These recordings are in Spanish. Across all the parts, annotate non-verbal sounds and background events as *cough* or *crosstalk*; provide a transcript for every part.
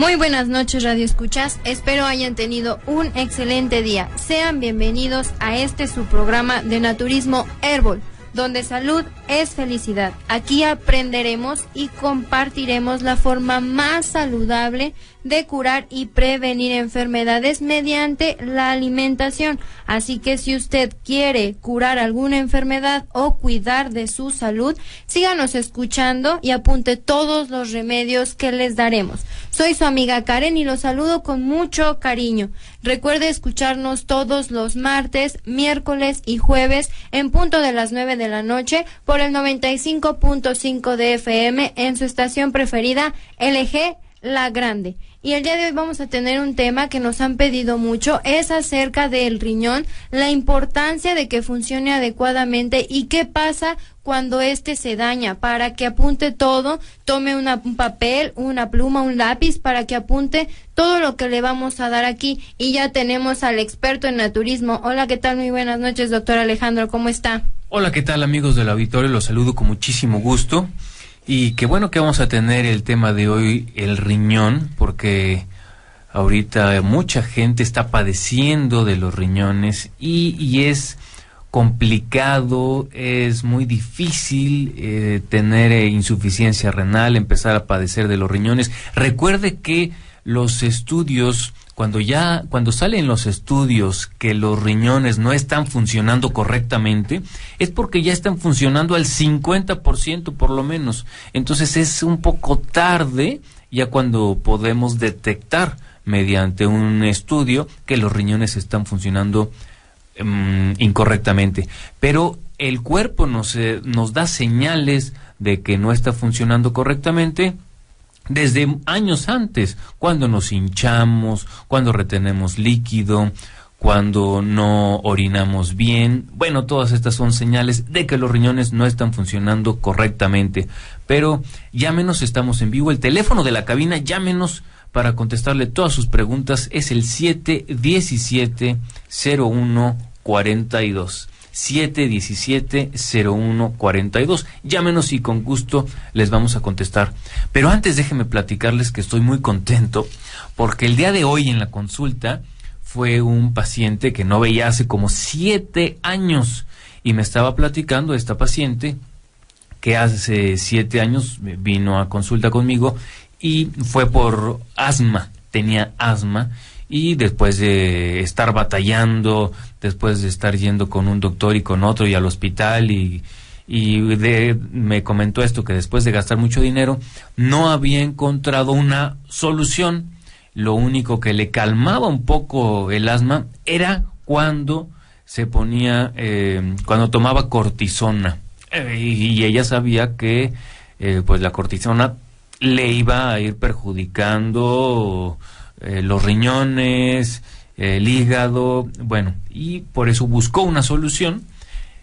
Muy buenas noches, Radio Escuchas. Espero hayan tenido un excelente día. Sean bienvenidos a este su programa de Naturismo Herbol, donde salud es felicidad. Aquí aprenderemos y compartiremos la forma más saludable de curar y prevenir enfermedades mediante la alimentación. Así que si usted quiere curar alguna enfermedad o cuidar de su salud, síganos escuchando y apunte todos los remedios que les daremos. Soy su amiga Karen y los saludo con mucho cariño. Recuerde escucharnos todos los martes, miércoles y jueves en punto de las 9 de la noche por el 95.5 de FM en su estación preferida, LG La Grande. Y el día de hoy vamos a tener un tema que nos han pedido mucho, es acerca del riñón, la importancia de que funcione adecuadamente y qué pasa cuando éste se daña, para que apunte todo, tome un papel, una pluma, un lápiz, para que apunte todo lo que le vamos a dar aquí. Y ya tenemos al experto en naturismo. Hola, ¿qué tal? Muy buenas noches, doctor Alejandro, ¿cómo está? Hola, ¿qué tal amigos del auditorio? Los saludo con muchísimo gusto. Y qué bueno que vamos a tener el tema de hoy, el riñón, porque ahorita mucha gente está padeciendo de los riñones y, es complicado, es muy difícil eh, tener eh, insuficiencia renal, empezar a padecer de los riñones. Recuerde que los estudios cuando ya, cuando salen los estudios que los riñones no están funcionando correctamente, es porque ya están funcionando al 50% por lo menos. Entonces es un poco tarde ya cuando podemos detectar mediante un estudio que los riñones están funcionando mm, incorrectamente. Pero el cuerpo nos da señales de que no está funcionando correctamente desde años antes, cuando nos hinchamos, cuando retenemos líquido, cuando no orinamos bien. Bueno, todas estas son señales de que los riñones no están funcionando correctamente. Pero llámenos, estamos en vivo. El teléfono de la cabina, llámenos para contestarle todas sus preguntas. Es el 717 01 42. 717-0142. Llámenos y con gusto les vamos a contestar. Pero antes déjenme platicarles que estoy muy contento porque el día de hoy en la consulta fue un paciente que no veía hace como siete años y me estaba platicando esta paciente que hace siete años vino a consulta conmigo y fue por asma, tenía asma y después de estar batallando, después de estar yendo con un doctor y con otro y al hospital y, me comentó esto, que después de gastar mucho dinero no había encontrado una solución. Lo único que le calmaba un poco el asma era cuando se ponía, eh, cuando tomaba cortisona. Eh, y ella sabía que eh, pues la cortisona le iba a ir perjudicando los riñones, el hígado, bueno, y por eso buscó una solución,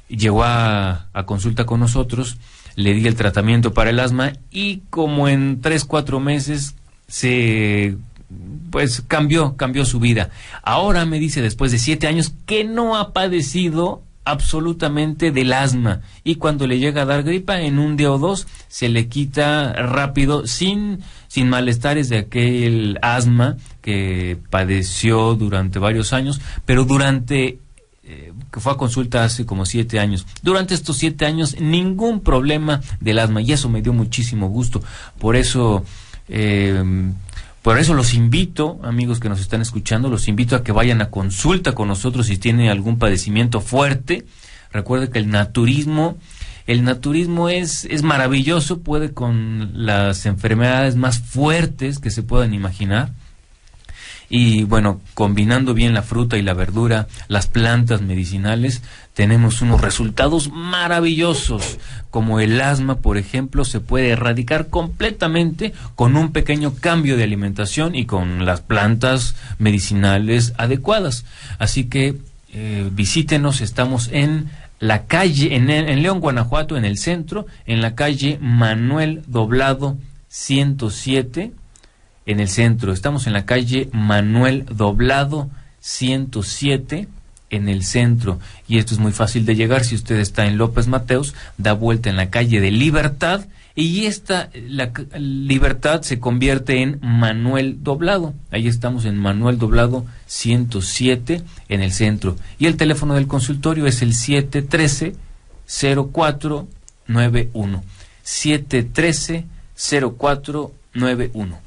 llegó a, consulta con nosotros, le di el tratamiento para el asma y como en tres, cuatro meses se pues cambió, cambió su vida. Ahora me dice después de siete años que no ha padecido absolutamente del asma y cuando le llega a dar gripa en un día o dos se le quita rápido sin sin malestares de aquel asma que padeció durante varios años pero durante eh, que fue a consulta hace como siete años. Durante estos siete años ningún problema del asma y eso me dio muchísimo gusto. Por eso eh, por eso los invito, amigos que nos están escuchando, los invito a que vayan a consulta con nosotros si tienen algún padecimiento fuerte. Recuerde que el naturismo, el naturismo es, es maravilloso, puede con las enfermedades más fuertes que se puedan imaginar. Y bueno, combinando bien la fruta y la verdura, las plantas medicinales, tenemos unos resultados maravillosos como el asma, por ejemplo, se puede erradicar completamente con un pequeño cambio de alimentación y con las plantas medicinales adecuadas. Así que eh, visítenos, estamos en la calle, en, León, Guanajuato, en el centro, en la calle Manuel Doblado 107, en el centro. Estamos en la calle Manuel Doblado 107 en el centro. Y esto es muy fácil de llegar. Si usted está en López Mateos, da vuelta en la calle de Libertad y esta la, libertad se convierte en Manuel Doblado. Ahí estamos en Manuel Doblado 107 en el centro. Y el teléfono del consultorio es el 713 0491. 713 0491.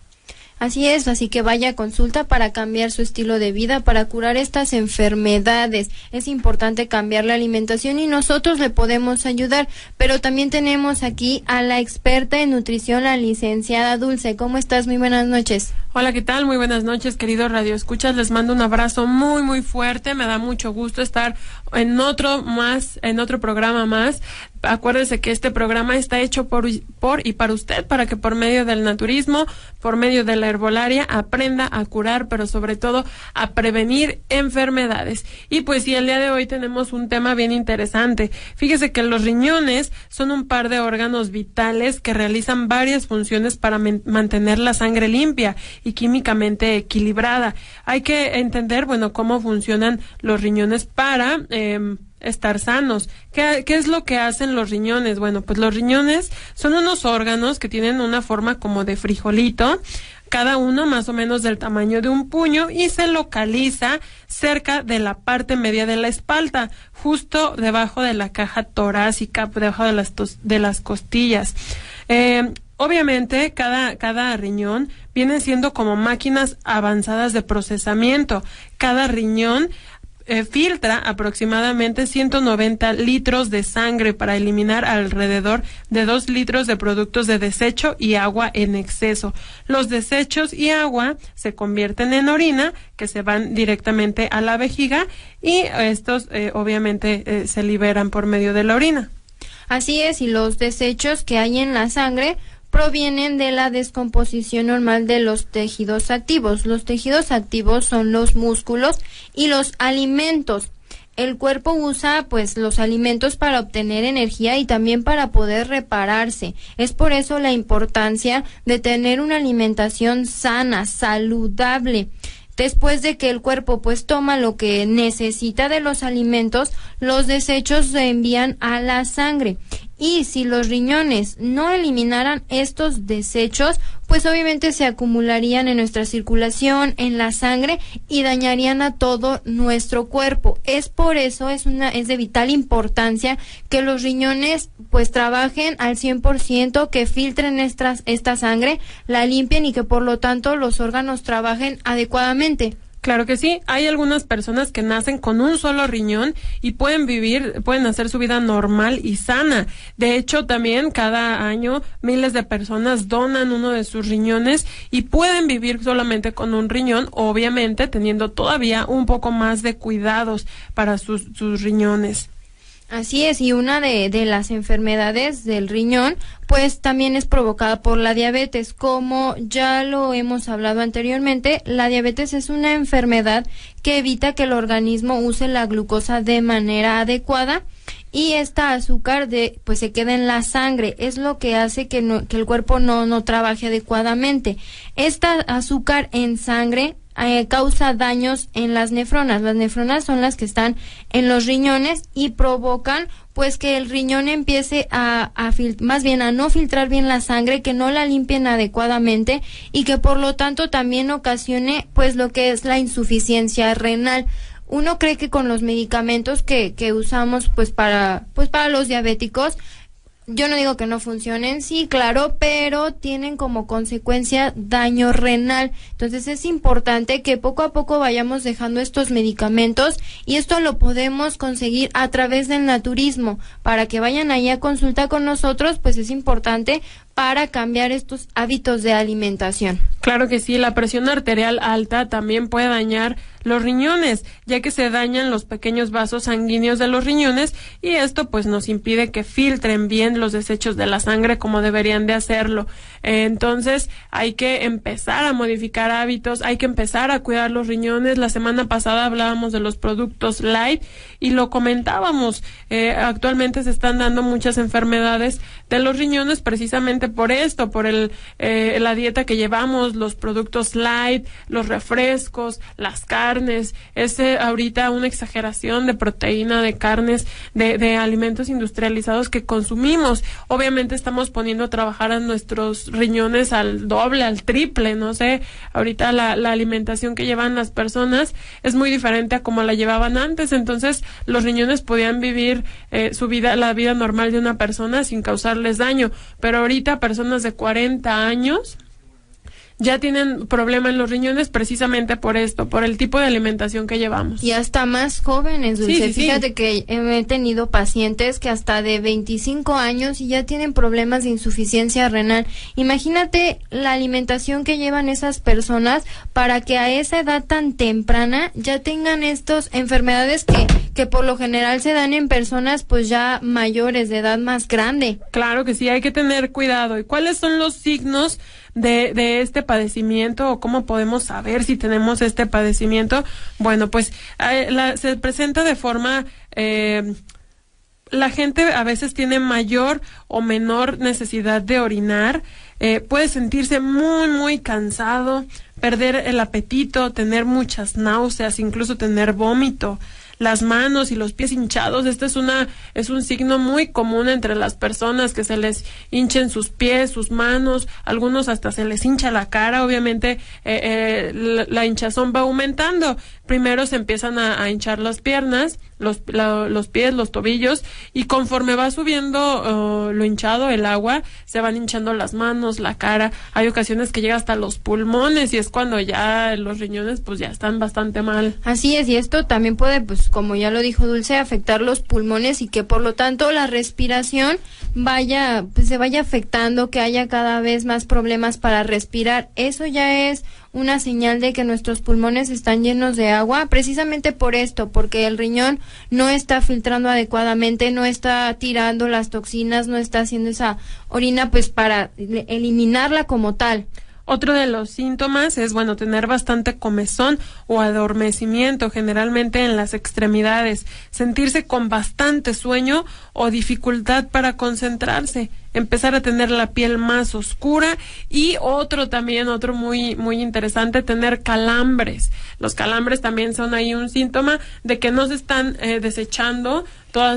Así es, así que vaya a consulta para cambiar su estilo de vida, para curar estas enfermedades. Es importante cambiar la alimentación y nosotros le podemos ayudar, pero también tenemos aquí a la experta en nutrición, la licenciada Dulce. ¿Cómo estás? Muy buenas noches. Hola, ¿qué tal? Muy buenas noches, querido Radio Escuchas. Les mando un abrazo muy, muy fuerte. Me da mucho gusto estar en otro más, en otro programa más acuérdese que este programa está hecho por, y para usted, para que por medio del naturismo, por medio de la herbolaria, aprenda a curar, pero sobre todo a prevenir enfermedades. Y pues sí, el día de hoy tenemos un tema bien interesante. Fíjese que los riñones son un par de órganos vitales que realizan varias funciones para mantener la sangre limpia y químicamente equilibrada. Hay que entender, bueno, cómo funcionan los riñones para... Em, estar sanos. ¿Qué, es lo que hacen los riñones? Bueno, pues los riñones son unos órganos que tienen una forma como de frijolito, cada uno más o menos del tamaño de un puño y se localiza cerca de la parte media de la espalda, justo debajo de la caja torácica, debajo de las, de las costillas. Eh, obviamente cada, cada riñón vienen siendo como máquinas avanzadas de procesamiento. Cada riñón eh, filtra aproximadamente 190 litros de sangre para eliminar alrededor de 2 litros de productos de desecho y agua en exceso. Los desechos y agua se convierten en orina que se van directamente a la vejiga y estos eh, obviamente eh, se liberan por medio de la orina. Así es, y los desechos que hay en la sangre provienen de la descomposición normal de los tejidos activos. Los tejidos activos son los músculos y los alimentos. El cuerpo usa pues los alimentos para obtener energía y también para poder repararse. Es por eso la importancia de tener una alimentación sana, saludable después de que el cuerpo pues toma lo que necesita de los alimentos, los desechos se envían a la sangre y si los riñones no eliminaran estos desechos, pues obviamente se acumularían en nuestra circulación, en la sangre y dañarían a todo nuestro cuerpo. Es por eso es una es de vital importancia que los riñones pues trabajen al 100%, que filtren esta, esta sangre, la limpien y que por lo tanto los órganos trabajen adecuadamente. Claro que sí. Hay algunas personas que nacen con un solo riñón y pueden vivir, pueden hacer su vida normal y sana. De hecho, también cada año miles de personas donan uno de sus riñones y pueden vivir solamente con un riñón, obviamente teniendo todavía un poco más de cuidados para sus, sus riñones. Así es, y una de, de, las enfermedades del riñón, pues también es provocada por la diabetes. Como ya lo hemos hablado anteriormente, la diabetes es una enfermedad que evita que el organismo use la glucosa de manera adecuada y esta azúcar de, pues se queda en la sangre. Es lo que hace que, que el cuerpo no, no trabaje adecuadamente. Esta azúcar en sangre eh, causa daños en las nefronas. Las nefronas son las que están en los riñones y provocan pues que el riñón empiece a, a más bien a no filtrar bien la sangre, que no la limpien adecuadamente y que por lo tanto también ocasione pues lo que es la insuficiencia renal uno cree que con los medicamentos que, que usamos pues para pues para los diabéticos yo no digo que no funcionen, sí, claro, pero tienen como consecuencia daño renal. Entonces es importante que poco a poco vayamos dejando estos medicamentos y esto lo podemos conseguir a través del naturismo. Para que vayan ahí a consulta con nosotros, pues es importante para cambiar estos hábitos de alimentación. Claro que sí, la presión arterial alta también puede dañar los riñones, ya que se dañan los pequeños vasos sanguíneos de los riñones y esto pues nos impide que filtren bien los desechos de la sangre como deberían de hacerlo. Entonces hay que empezar a modificar hábitos, hay que empezar a cuidar los riñones. La semana pasada hablábamos de los productos light y lo comentábamos. Eh, actualmente se están dando muchas enfermedades de los riñones precisamente por esto, por el, eh, la dieta que llevamos, los productos light, los refrescos, las carnes. Es eh, ahorita una exageración de proteína, de carnes, de, alimentos industrializados que consumimos. Obviamente estamos poniendo a trabajar a nuestros riñones al doble, al triple, no sé. Ahorita la, alimentación que llevan las personas es muy diferente a como la llevaban antes. Entonces los riñones podían vivir eh, su vida, la vida normal de una persona sin causarles daño. Pero ahorita personas de 40 años ya tienen problemas en los riñones precisamente por esto, por el tipo de alimentación que llevamos. Y hasta más jóvenes, Fíjate que he tenido pacientes que hasta de 25 años y ya tienen problemas de insuficiencia renal. Imagínate la alimentación que llevan esas personas para que a esa edad tan temprana ya tengan estas enfermedades que que por lo general se dan en personas pues ya mayores, de edad más grande. Claro que sí, hay que tener cuidado. ¿Y cuáles son los signos de, de este padecimiento o cómo podemos saber si tenemos este padecimiento? Bueno, pues eh, se presenta de forma... Eh, la gente a veces tiene mayor o menor necesidad de orinar, eh, puede sentirse muy, muy cansado, perder el apetito, tener muchas náuseas, incluso tener vómito las manos y los pies hinchados. Este es una es un signo muy común entre las personas que se les hinchen sus pies, sus manos, algunos hasta se les hincha la cara. Obviamente eh, eh, la, hinchazón va aumentando. Primero se empiezan a, hinchar las piernas, los, los pies, los tobillos y conforme va subiendo oh, lo hinchado, el agua, se van hinchando las manos, la cara. Hay ocasiones que llega hasta los pulmones y es cuando ya los riñones pues ya están bastante mal. Así es, y esto también puede pues como ya lo dijo Dulce, afectar los pulmones y que por lo tanto la respiración vaya, pues, se vaya afectando, que haya cada vez más problemas para respirar. Eso ya es una señal de que nuestros pulmones están llenos de agua, precisamente por esto, porque el riñón no está filtrando adecuadamente, no está tirando las toxinas, no está haciendo esa orina pues para e-, eliminarla como tal. Otro de los síntomas es, bueno, tener bastante comezón o adormecimiento, generalmente en las extremidades, sentirse con bastante sueño o dificultad para concentrarse, empezar a tener la piel más oscura y otro también, otro muy, muy interesante, tener calambres. Los calambres también son ahí un síntoma de que no se están eh, desechando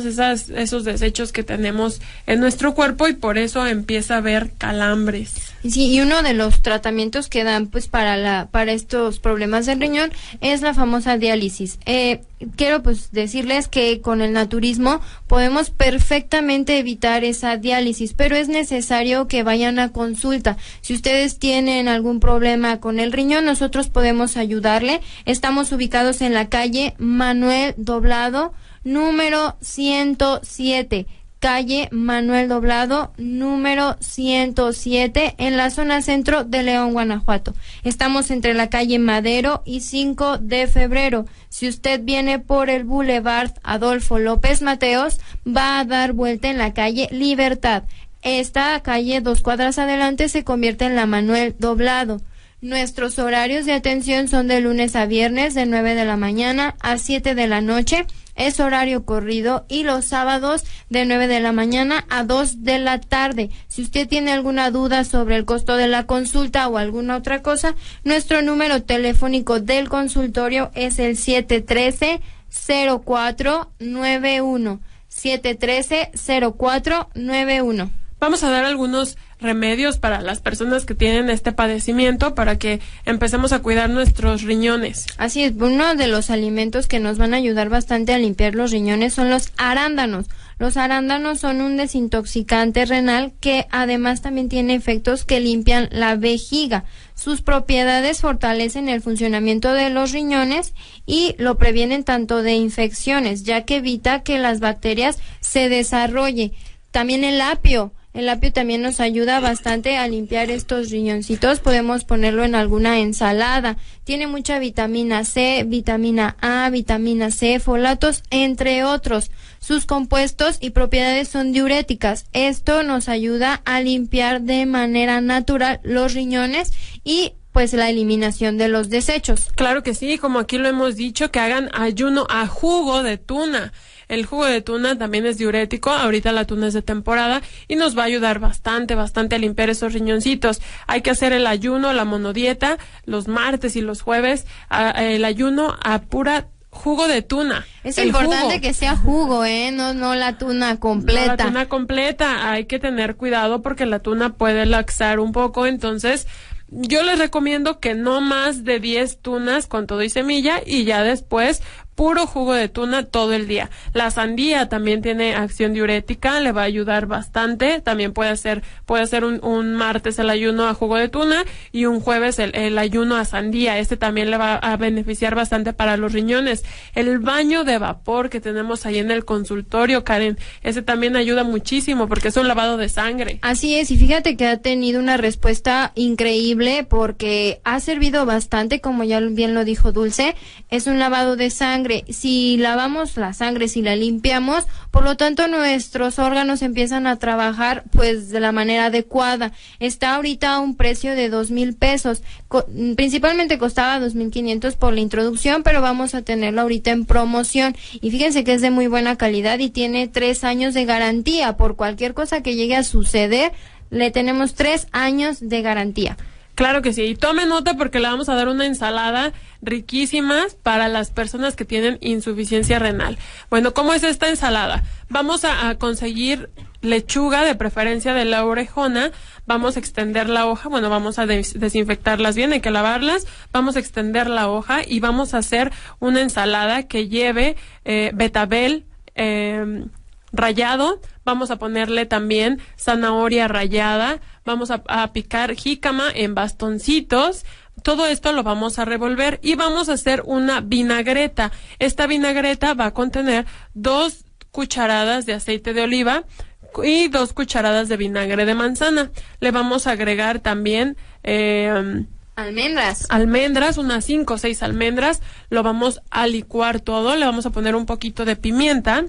esas esos desechos que tenemos en nuestro cuerpo y por eso empieza a haber calambres. Sí, y uno de los tratamientos que dan pues para la para estos problemas del riñón es la famosa diálisis. Eh, quiero pues decirles que con el naturismo podemos perfectamente evitar esa diálisis, pero es necesario que vayan a consulta. Si ustedes tienen algún problema con el riñón, nosotros podemos ayudarle. Estamos ubicados en la calle Manuel Doblado número 107 calle Manuel Doblado, número 107, en la zona centro de León, Guanajuato. Estamos entre la calle Madero y 5 de febrero. Si usted viene por el Boulevard Adolfo López Mateos, va a dar vuelta en la calle Libertad. Esta calle, dos cuadras adelante, se convierte en la Manuel Doblado. Nuestros horarios de atención son de lunes a viernes, de 9 de la mañana a 7 de la noche es horario corrido y los sábados de 9 de la mañana a 2 de la tarde. Si usted tiene alguna duda sobre el costo de la consulta o alguna otra cosa, nuestro número telefónico del consultorio es el 713 0491 713 0491. Vamos a dar algunos remedios para las personas que tienen este padecimiento para que empecemos a cuidar nuestros riñones. Así es, uno de los alimentos que nos van a ayudar bastante a limpiar los riñones son los arándanos. Los arándanos son un desintoxicante renal que además también tiene efectos que limpian la vejiga. Sus propiedades fortalecen el funcionamiento de los riñones y lo previenen tanto de infecciones, ya que evita que las bacterias se desarrollen. También el apio el apio también nos ayuda bastante a limpiar estos riñoncitos. Podemos ponerlo en alguna ensalada. Tiene mucha vitamina C, vitamina A, vitamina C, folatos, entre otros. Sus compuestos y propiedades son diuréticas. Esto nos ayuda a limpiar de manera natural los riñones y pues la eliminación de los desechos. Claro que sí, como aquí lo hemos dicho, que hagan ayuno a jugo de tuna. El jugo de tuna también es diurético, ahorita la tuna es de temporada y nos va a ayudar bastante, bastante a limpiar esos riñoncitos. Hay que hacer el ayuno, la monodieta, los martes y los jueves, el ayuno a pura jugo de tuna. Es importante que sea jugo, ¿eh? No, no la tuna completa. la tuna completa. Hay que tener cuidado porque la tuna puede laxar un poco. Entonces, yo les recomiendo que no más de 10 tunas con todo y semilla y ya después puro jugo de tuna todo el día. La sandía también tiene acción diurética, le va a ayudar bastante. También puede ser, puede ser un, martes el ayuno a jugo de tuna y un jueves el, el ayuno a sandía. Este también le va a beneficiar bastante para los riñones. El baño de vapor que tenemos ahí en el consultorio, Karen, ese también ayuda muchísimo porque es un lavado de sangre. Así es, y fíjate que ha tenido una respuesta increíble porque ha servido bastante, como ya bien lo dijo Dulce, es un lavado de sangre si lavamos la sangre, si la limpiamos, por lo tanto nuestros órganos empiezan a trabajar pues de la manera adecuada. Está ahorita a un precio de dos mil pesos. principalmente costaba dos mil quinientos por la introducción, pero vamos a tenerla ahorita en promoción. Y fíjense que es de muy buena calidad y tiene tres años de garantía. Por cualquier cosa que llegue a suceder, le tenemos tres años de garantía. Claro que sí. Y tome nota porque le vamos a dar una ensalada riquísima para las personas que tienen insuficiencia renal. Bueno, ¿cómo es esta ensalada? Vamos a, conseguir lechuga, de preferencia de la orejona. Vamos a extender la hoja. Bueno, vamos a desinfectarlas bien, hay que lavarlas. Vamos a extender la hoja y vamos a hacer una ensalada que lleve eh, betabel. Em, Rayado, vamos a ponerle también zanahoria rallada, vamos a, picar jícama en bastoncitos, todo esto lo vamos a revolver y vamos a hacer una vinagreta. Esta vinagreta va a contener dos cucharadas de aceite de oliva y dos cucharadas de vinagre de manzana. Le vamos a agregar también em, almendras. Almendras, unas cinco o seis almendras. Lo vamos a licuar todo. Le vamos a poner un poquito de pimienta.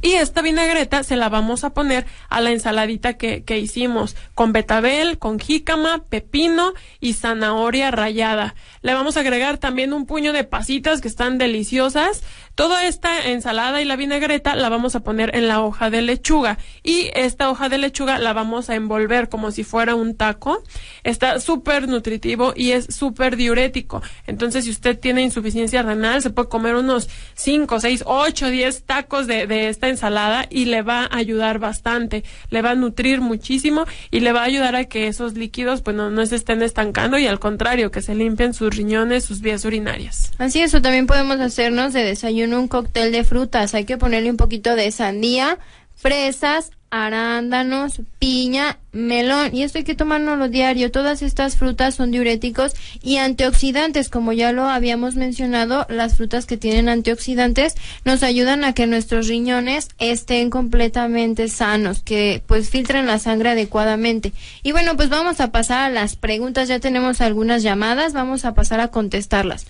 Y esta vinagreta se la vamos a poner a la ensaladita que, hicimos con betabel, con jícama, pepino y zanahoria rallada. Le vamos a agregar también un puño de pasitas que están deliciosas. Toda esta ensalada y la vinagreta la vamos a poner en la hoja de lechuga y esta hoja de lechuga la vamos a envolver como si fuera un taco. Está súper nutritivo y es súper diurético. Entonces, si usted tiene insuficiencia renal, se puede comer unos 5, 6, 8, 10 tacos de, esta ensalada y le va a ayudar bastante. Le va a nutrir muchísimo y le va a ayudar a que esos líquidos pues no, se estén estancando y al contrario, que se limpien sus riñones, sus vías urinarias. Así es, también podemos hacernos de desayuno un cóctel de frutas. Hay que ponerle un poquito de sandía, fresas, arándanos, piña, melón. Y esto hay que tomarlo diario. Todas estas frutas son diuréticos y antioxidantes. Como ya lo habíamos mencionado, las frutas que tienen antioxidantes nos ayudan a que nuestros riñones estén completamente sanos, que pues filtren la sangre adecuadamente. Y bueno, pues vamos a pasar a las preguntas. Ya tenemos algunas llamadas. Vamos a pasar a contestarlas.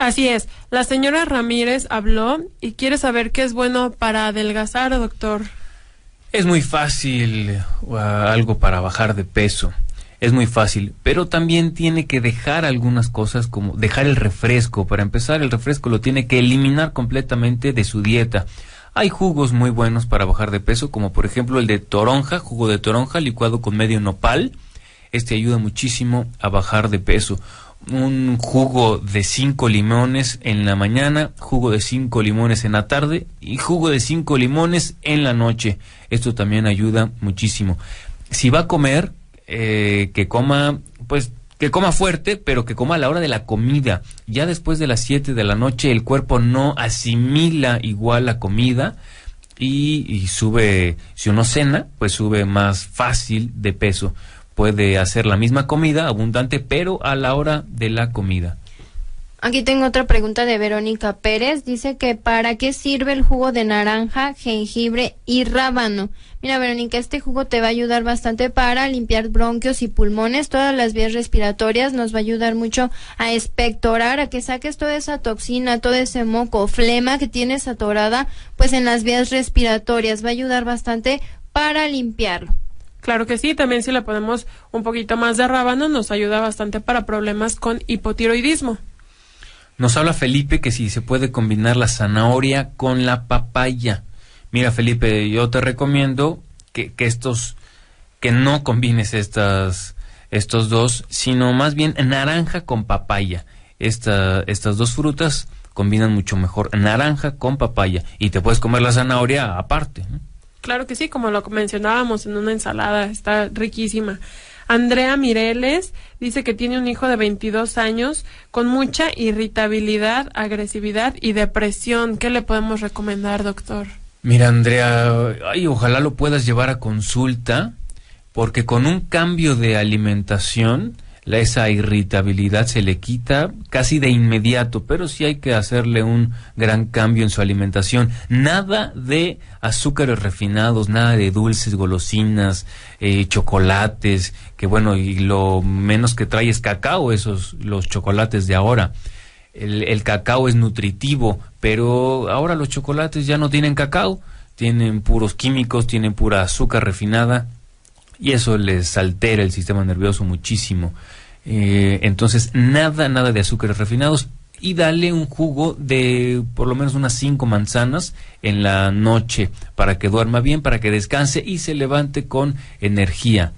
Así es. La señora Ramírez habló y quiere saber qué es bueno para adelgazar, doctor. Es muy fácil uh, algo para bajar de peso. Es muy fácil, pero también tiene que dejar algunas cosas como dejar el refresco. Para empezar, el refresco lo tiene que eliminar completamente de su dieta. Hay jugos muy buenos para bajar de peso, como por ejemplo el de toronja, jugo de toronja licuado con medio nopal. Este ayuda muchísimo a bajar de peso un jugo de cinco limones en la mañana, jugo de cinco limones en la tarde y jugo de cinco limones en la noche. Esto también ayuda muchísimo. Si va a comer, eh, que coma, pues que coma fuerte, pero que coma a la hora de la comida. Ya después de las siete de la noche el cuerpo no asimila igual la comida y sube, si uno cena, pues sube más fácil de peso puede hacer la misma comida abundante, pero a la hora de la comida. Aquí tengo otra pregunta de Verónica Pérez. Dice que ¿para qué sirve el jugo de naranja, jengibre y rábano? Mira, Verónica, este jugo te va a ayudar bastante para limpiar bronquios y pulmones, todas las vías respiratorias. Nos va a ayudar mucho a espectorar a que saques toda esa toxina, todo ese moco, flema que tienes atorada, pues en las vías respiratorias. Va a ayudar bastante para limpiarlo. Claro que sí, también si le ponemos un poquito más de rábano nos ayuda bastante para problemas con hipotiroidismo. Nos habla Felipe que si se puede combinar la zanahoria con la papaya. Mira Felipe, yo te recomiendo que, que estos, que no combines estas, estos dos, sino más bien naranja con papaya. Esta, estas dos frutas combinan mucho mejor naranja con papaya y te puedes comer la zanahoria aparte. ¿no? Claro que sí, como lo mencionábamos en una ensalada, está riquísima. Andrea Mireles dice que tiene un hijo de 22 años con mucha irritabilidad, agresividad y depresión. ¿Qué le podemos recomendar, doctor? Mira, Andrea, ay, ojalá lo puedas llevar a consulta, porque con un cambio de alimentación, esa irritabilidad se le quita casi de inmediato, pero sí hay que hacerle un gran cambio en su alimentación. Nada de azúcares refinados, nada de dulces, golosinas, eh, chocolates, que bueno, y lo menos que trae es cacao, esos los chocolates de ahora. el cacao es nutritivo, pero ahora los chocolates ya no tienen cacao, tienen puros químicos, tienen pura azúcar refinada y eso les altera el sistema nervioso muchísimo. Eh, entonces, nada, nada de azúcares refinados y dale un jugo de por lo menos unas cinco manzanas en la noche para que duerma bien, para que descanse y se levante con energía.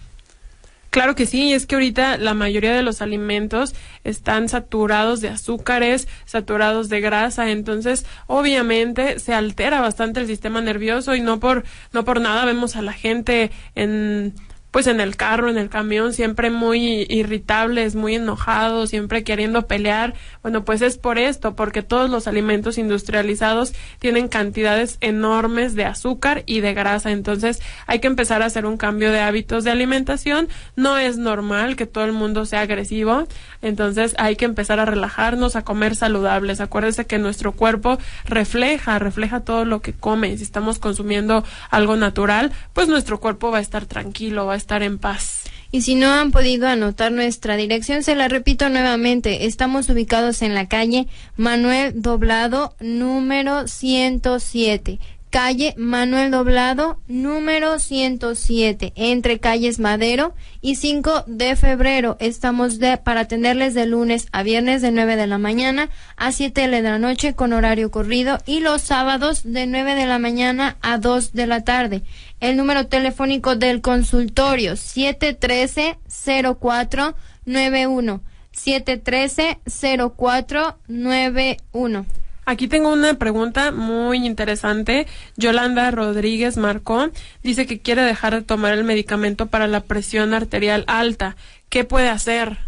Claro que sí, es que ahorita la mayoría de los alimentos están saturados de azúcares, saturados de grasa, entonces obviamente se altera bastante el sistema nervioso y no por no por nada vemos a la gente en pues en el carro, en el camión, siempre muy irritables, muy enojados, siempre queriendo pelear. Bueno, pues es por esto, porque todos los alimentos industrializados tienen cantidades enormes de azúcar y de grasa. Entonces hay que empezar a hacer un cambio de hábitos de alimentación. No es normal que todo el mundo sea agresivo. Entonces hay que empezar a relajarnos, a comer saludables. Acuérdense que nuestro cuerpo refleja, refleja todo lo que come. Si estamos consumiendo algo natural, pues nuestro cuerpo va a estar tranquilo, va estar en paz. Y si no han podido anotar nuestra dirección, se la repito nuevamente. Estamos ubicados en la calle Manuel Doblado, número 107 calle Manuel Doblado, número 107, entre calles Madero y 5 de febrero. Estamos de, para atenderles de lunes a viernes de 9 de la mañana a 7 de la noche con horario corrido y los sábados de 9 de la mañana a 2 de la tarde. El número telefónico del consultorio 713-0491. 713-0491. Aquí tengo una pregunta muy interesante. Yolanda Rodríguez Marcó dice que quiere dejar de tomar el medicamento para la presión arterial alta. ¿Qué puede hacer?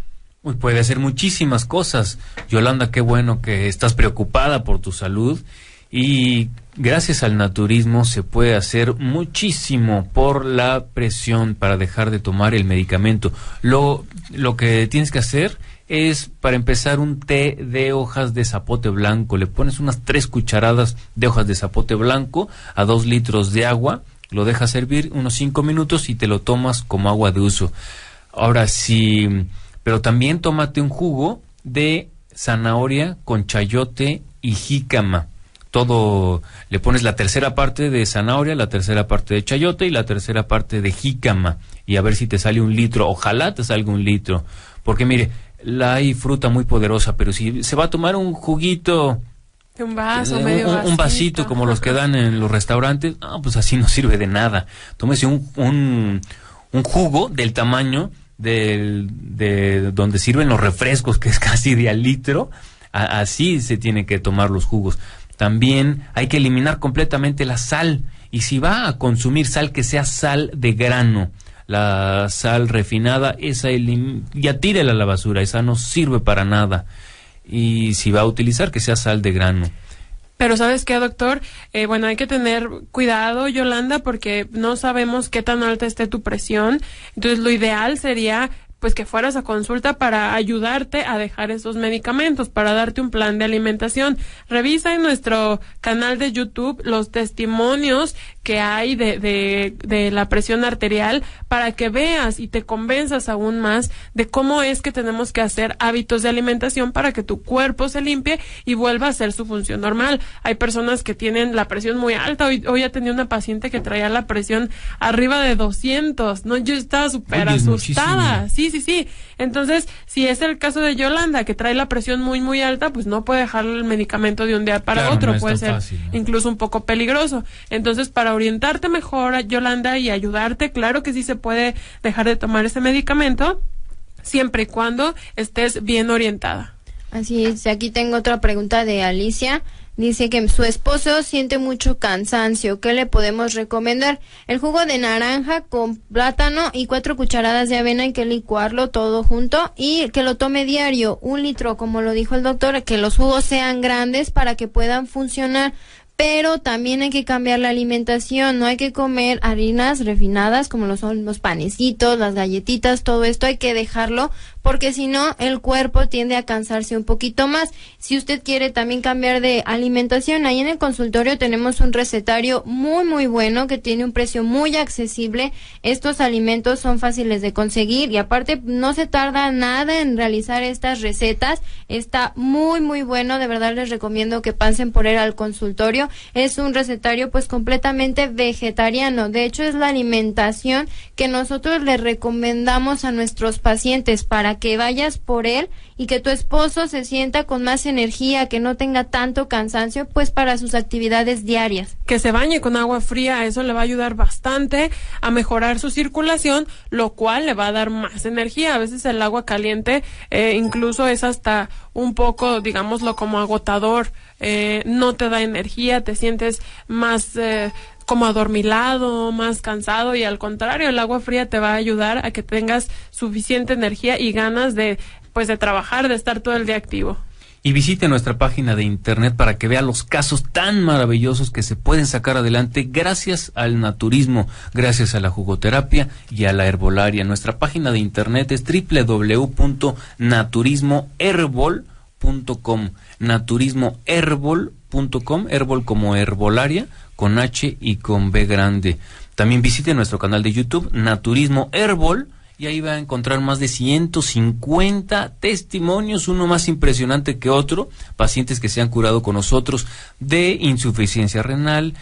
puede hacer muchísimas cosas. Yolanda, qué bueno que estás preocupada por tu salud y gracias al naturismo se puede hacer muchísimo por la presión para dejar de tomar el medicamento. Lo, lo que tienes que hacer es para empezar un té de hojas de zapote blanco. Le pones unas tres cucharadas de hojas de zapote blanco a dos litros de agua, lo dejas servir unos cinco minutos y te lo tomas como agua de uso. Ahora sí, pero también tómate un jugo de zanahoria con chayote y jícama. Todo, le pones la tercera parte de zanahoria, la tercera parte de chayote y la tercera parte de jícama. Y a ver si te sale un litro. Ojalá te salga un litro. Porque mire, la hay fruta muy poderosa, pero si se va a tomar un juguito, un vaso, vasito. como los que dan en los restaurantes, ah, pues así no sirve de nada. Tómese un, un, un jugo del tamaño de donde sirven los refrescos, que es *laughs* casi de al litro, así se tiene que tomar los jugos. También hay que eliminar completamente la sal y si va a consumir sal, que sea sal de grano la sal refinada, esa ya tírela a la basura, esa no sirve para nada. Y si va a utilizar, que sea sal de grano. Pero sabes qué, doctor, eh, bueno, hay que tener cuidado, Yolanda, porque no sabemos qué tan alta esté tu presión. Entonces, lo ideal sería pues que fueras a consulta para ayudarte a dejar esos medicamentos, para darte un plan de alimentación. Revisa en nuestro canal de YouTube los testimonios que hay de, de, la presión arterial para que veas y te convenzas aún más de cómo es que tenemos que hacer hábitos de alimentación para que tu cuerpo se limpie y vuelva a hacer su función normal. Hay personas que tienen la presión muy alta. Hoy, hoy tenía una paciente que traía la presión arriba de 200, ¿no? Yo estaba súper asustada sí, sí. Entonces, si es el caso de Yolanda, que trae la presión muy, muy alta, pues no puede dejar el medicamento de un día para otro, puede ser incluso un poco peligroso. Entonces, para orientarte mejor, Yolanda, y ayudarte, claro que sí se puede dejar de tomar ese medicamento, siempre y cuando estés bien orientada. Así es, aquí tengo otra pregunta de Alicia. Dice que su esposo siente mucho cansancio. ¿Qué le podemos recomendar? El jugo de naranja con plátano y cuatro cucharadas de avena. Hay que licuarlo todo junto y que lo tome diario, un litro, como lo dijo el doctor, que los jugos sean grandes para que puedan funcionar. Pero también hay que cambiar la alimentación, no hay que comer harinas refinadas como lo son los panecitos, las galletitas, todo esto hay que dejarlo porque si no, el cuerpo tiende a cansarse un poquito más. Si usted quiere también cambiar de alimentación, ahí en el consultorio tenemos un recetario muy, muy bueno que tiene un precio muy accesible. Estos alimentos son fáciles de conseguir y aparte no se tarda nada en realizar estas recetas. Está muy, muy bueno. De verdad les recomiendo que pasen por él al consultorio. Es un recetario pues completamente vegetariano. De hecho, es la alimentación que nosotros le recomendamos a nuestros pacientes para que vayas por él y que tu esposo se sienta con más energía, que no tenga tanto cansancio, pues para sus actividades diarias. Que se bañe con agua fría, eso le va a ayudar bastante a mejorar su circulación, lo cual le va a dar más energía. A veces el agua caliente eh, incluso es hasta un poco, digámoslo, como agotador. Eh, no te da energía, te sientes más... Eh, como adormilado, más cansado y al contrario, el agua fría te va a ayudar a que tengas suficiente energía y ganas de pues de trabajar, de estar todo el día activo. Y visite nuestra página de internet para que vea los casos tan maravillosos que se pueden sacar adelante gracias al naturismo, gracias a la jugoterapia y a la herbolaria. Nuestra página de internet es www.naturismoherbol.com, naturismoherbol.com, herbol como herbolaria con H y con B grande. También visite nuestro canal de YouTube, Naturismo Herbol, y ahí va a encontrar más de 150 testimonios, uno más impresionante que otro, pacientes que se han curado con nosotros de insuficiencia renal,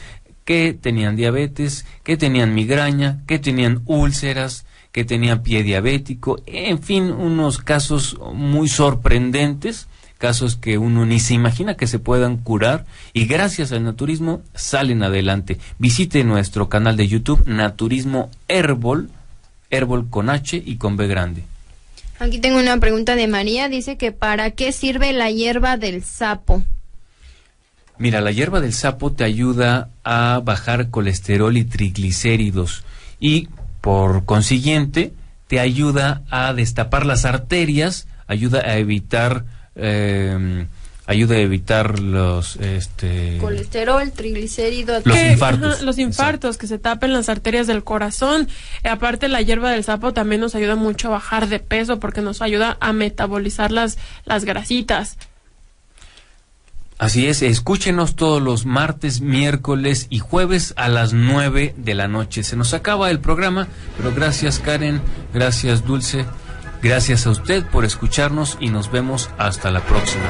que tenían diabetes, que tenían migraña, que tenían úlceras, que tenían pie diabético, en fin, unos casos muy sorprendentes casos que uno ni se imagina que se puedan curar y gracias al naturismo salen adelante. Visite nuestro canal de YouTube Naturismo Herbol, Herbol con H y con B grande. Aquí tengo una pregunta de María, dice que ¿para qué sirve la hierba del sapo? Mira, la hierba del sapo te ayuda a bajar colesterol y triglicéridos y por consiguiente te ayuda a destapar las arterias, ayuda a evitar eh, ayuda a evitar los este colesterol, triglicéridos, los infartos, los infartos que se tapen las arterias del corazón. Eh, aparte la hierba del sapo también nos ayuda mucho a bajar de peso porque nos ayuda a metabolizar las las grasitas. Así es, escúchenos todos los martes, miércoles y jueves a las 9 de la noche. Se nos acaba el programa, pero gracias Karen, gracias Dulce. Gracias a usted por escucharnos y nos vemos hasta la próxima.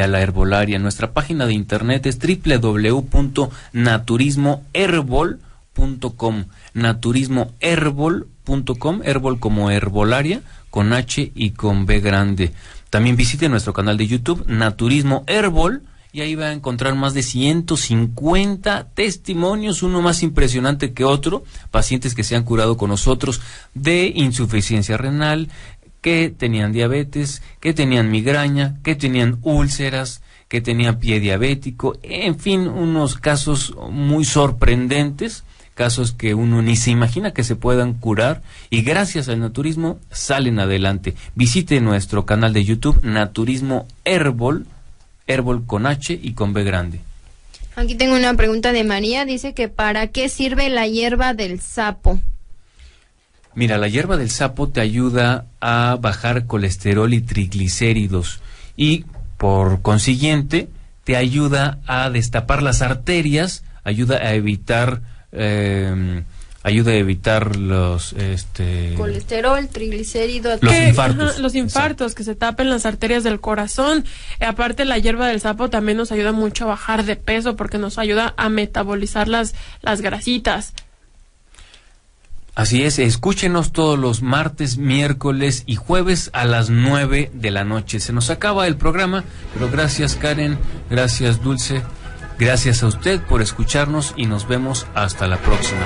a la herbolaria. Nuestra página de internet es www.naturismoherbol.com. Naturismoherbol.com, herbol como herbolaria, con H y con B grande. También visite nuestro canal de YouTube, Naturismo Herbol y ahí va a encontrar más de 150 testimonios, uno más impresionante que otro, pacientes que se han curado con nosotros de insuficiencia renal, que tenían diabetes, que tenían migraña, que tenían úlceras, que tenían pie diabético, en fin, unos casos muy sorprendentes, casos que uno ni se imagina que se puedan curar y gracias al naturismo salen adelante. Visite nuestro canal de YouTube Naturismo Herbol, Herbol con H y con B grande. Aquí tengo una pregunta de María, dice que ¿para qué sirve la hierba del sapo? Mira, la hierba del sapo te ayuda a bajar colesterol y triglicéridos y, por consiguiente, te ayuda a destapar las arterias, ayuda a evitar em, ayuda a evitar los este colesterol, triglicéridos, los infartos, los infartos que se tapen las arterias del corazón. Eh, aparte la hierba del sapo también nos ayuda mucho a bajar de peso porque nos ayuda a metabolizar las las grasitas. Así es, escúchenos todos los martes, miércoles y jueves a las 9 de la noche. Se nos acaba el programa, pero gracias Karen, gracias Dulce, gracias a usted por escucharnos y nos vemos hasta la próxima.